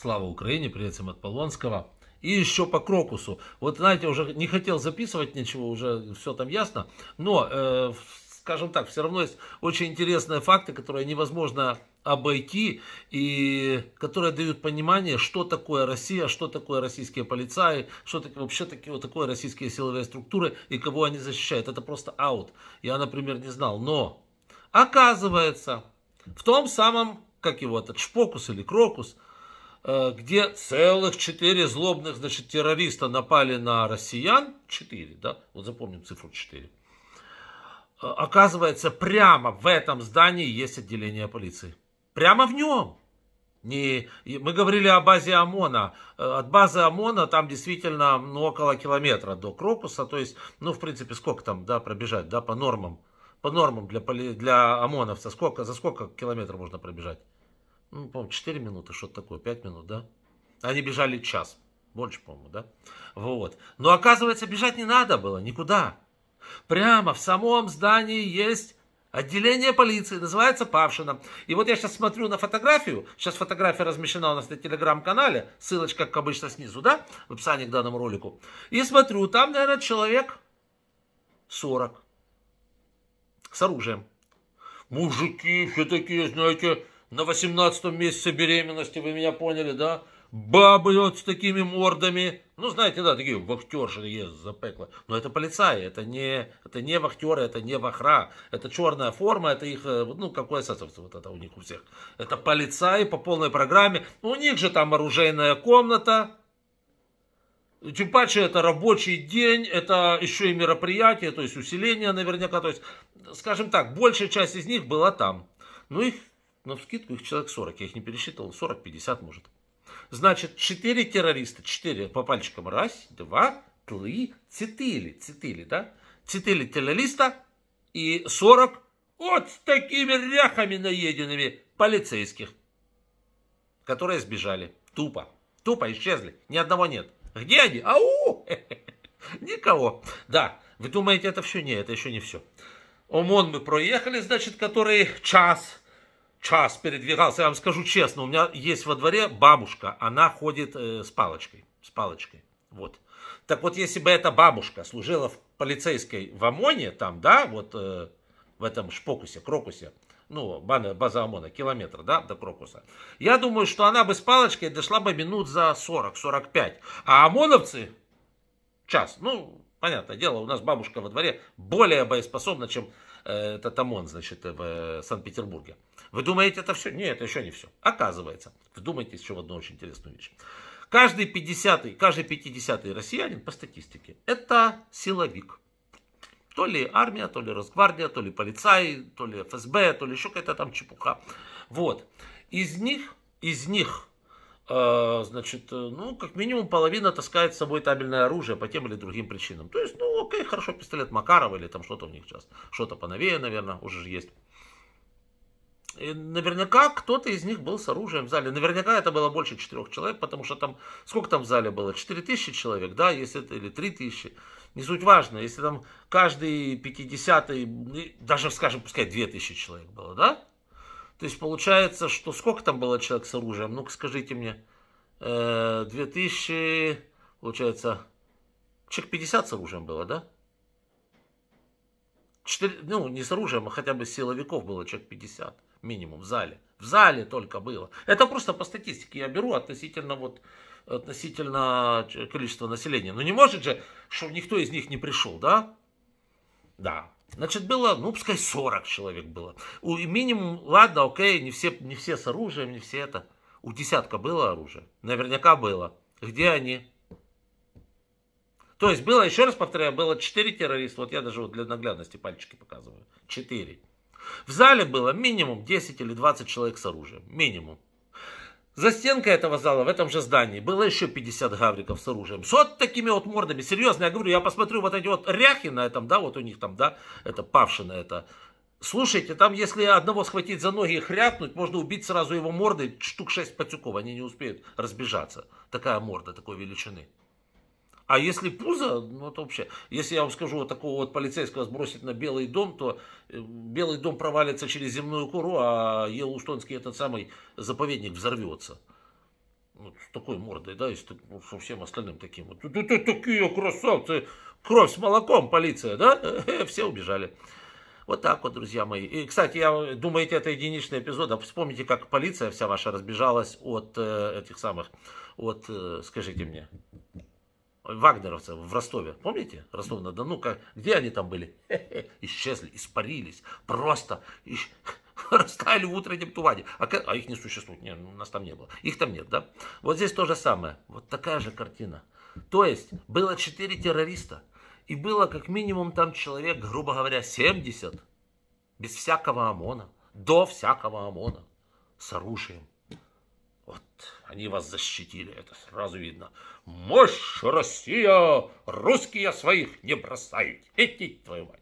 Слава Украине, привет всем от Полонского. И еще по Крокусу. Вот знаете, уже не хотел записывать ничего, уже все там ясно. Но, э, скажем так, все равно есть очень интересные факты, которые невозможно обойти и которые дают понимание, что такое Россия, что такое российские полицаи, что так, вообще такие, вот такое российские силовые структуры и кого они защищают. Это просто аут. Я, например, не знал. Но оказывается, в том самом, как его этот, Шпокус или Крокус – Э, где целых четыре злобных, значит, террориста напали на россиян, четыре, да, вот запомним цифру четыре. Э, оказывается, прямо в этом здании есть отделение полиции. Прямо в нем. Не, мы говорили о базе ОМОНа. Э, от базы ОМОНа там действительно ну, около километра до Крокуса. То есть, ну, в принципе, сколько там да, пробежать да, по нормам? По нормам для, для ОМОНовца. Сколько, за сколько километров можно пробежать? ну, по-моему, 4 минуты, что-то такое, 5 минут, да? Они бежали час, больше, по-моему, да? Вот. Но оказывается, бежать не надо было никуда. Прямо в самом здании есть Отделение полиции, называется Павшина. И вот я сейчас смотрю на фотографию, сейчас фотография размещена у нас на телеграм-канале, ссылочка, как обычно, снизу, да, в описании к данному ролику. И смотрю, там, наверное, человек 40 с оружием. Мужики все такие, знаете, на 18 месяце беременности, вы меня поняли, да? Бабы вот с такими мордами. Ну, знаете, да, такие вахтерши есть, запекло. Но это полицаи, это не, это не вахтеры, это не вахра. Это черная форма, это их, э, ну, какое сосовство вот это у них у всех. Это полицаи по полной программе. У них же там оружейная комната, тем паче это рабочий день, это еще и мероприятие, то есть усиление наверняка. То есть, скажем так, большая часть из них была там. Ну, их на скидку их человек 40, я их не пересчитывал, 40-50 может. Значит, 4 террориста, 4 по пальчикам, раз, два, три, 4, 4, да? 4 террориста и 40 вот с такими ряхами наеденными полицейских, которые сбежали. Тупо, тупо исчезли, ни одного нет. Где они? Ау! Никого. Да, вы думаете, это все? Нет, это еще не все. ОМОН мы проехали, значит, который час час передвигался. Я вам скажу честно, у меня есть во дворе бабушка, она ходит э, с палочкой, с палочкой, вот. Так вот, если бы эта бабушка служила в полицейской в ОМОНе, там, да, вот э, в этом шпокусе, крокусе, ну, база ОМОНа, километр, да, до Крокуса. Я думаю, что она бы с палочкой дошла бы минут за 40-45. А ОМОНовцы час. Ну, понятное дело, у нас бабушка во дворе более боеспособна, чем это Тамон, значит, в э, Санкт-Петербурге. Вы думаете, это все? Нет, это еще не все. Оказывается, вдумайтесь еще в одну очень интересную вещь. Каждый 50 каждый 50 россиянин по статистике – это силовик. То ли армия, то ли Росгвардия, то ли полицай, то ли ФСБ, то ли еще какая-то там чепуха. Вот. Из них, из них Э, значит, э, ну, как минимум половина таскает с собой табельное оружие по тем или другим причинам. То есть, ну, окей, хорошо, пистолет Макарова или там что-то у них сейчас, что-то поновее, наверное, уже же есть. И наверняка кто-то из них был с оружием в зале. Наверняка это было больше четырех человек, потому что там, сколько там в зале было? Четыре тысячи человек, да, если это, или три тысячи. Не суть важно, если там каждый пятидесятый, ну, даже, скажем, пускай две тысячи человек было, да, то есть получается, что сколько там было человек с оружием? Ну-ка скажите мне. 2000, э, получается, человек 50 с оружием было, да? 4, ну, не с оружием, а хотя бы силовиков было человек 50 минимум в зале. В зале только было. Это просто по статистике я беру относительно вот относительно количества населения. Но не может же, что никто из них не пришел, да? Да, Значит, было, ну, пускай 40 человек было. У, минимум, ладно, окей, не все, не все с оружием, не все это. У десятка было оружие? Наверняка было. Где они? То есть было, еще раз повторяю, было 4 террориста. Вот я даже вот для наглядности пальчики показываю. 4. В зале было минимум 10 или 20 человек с оружием. Минимум. За стенкой этого зала, в этом же здании, было еще 50 гавриков с оружием. С вот такими вот мордами. Серьезно, я говорю, я посмотрю вот эти вот ряхи на этом, да, вот у них там, да, это павшина, это Слушайте, там если одного схватить за ноги и хрякнуть, можно убить сразу его мордой штук шесть патюков, они не успеют разбежаться. Такая морда такой величины. А если пузо, ну это вообще, если я вам скажу вот такого вот полицейского сбросить на Белый дом, то э, Белый дом провалится через земную кору, а Елустонский этот самый заповедник взорвется. Вот ну, с такой мордой, да, и с, ну, со всем остальным таким. Вот. Да ты такие красавцы, кровь с молоком, полиция, да? Все убежали. Вот так вот, друзья мои. И, кстати, я думаете, это единичный эпизод. А вспомните, как полиция вся ваша разбежалась от э, этих самых, от, э, скажите мне, вагнеровцев в Ростове, помните? Ростов-на-Дону, как, где они там были? исчезли, испарились, просто ищ... растаяли в утреннем тумане. А, а их не существует, нет, у ну, нас там не было. Их там нет, да? Вот здесь то же самое, вот такая же картина. То есть, было 4 террориста, и было как минимум там человек, грубо говоря, 70, без всякого ОМОНа, до всякого ОМОНа, с оружием. Вот, они вас защитили, это сразу видно. Мощь, Россия, русские своих не бросают. Идти твою мать.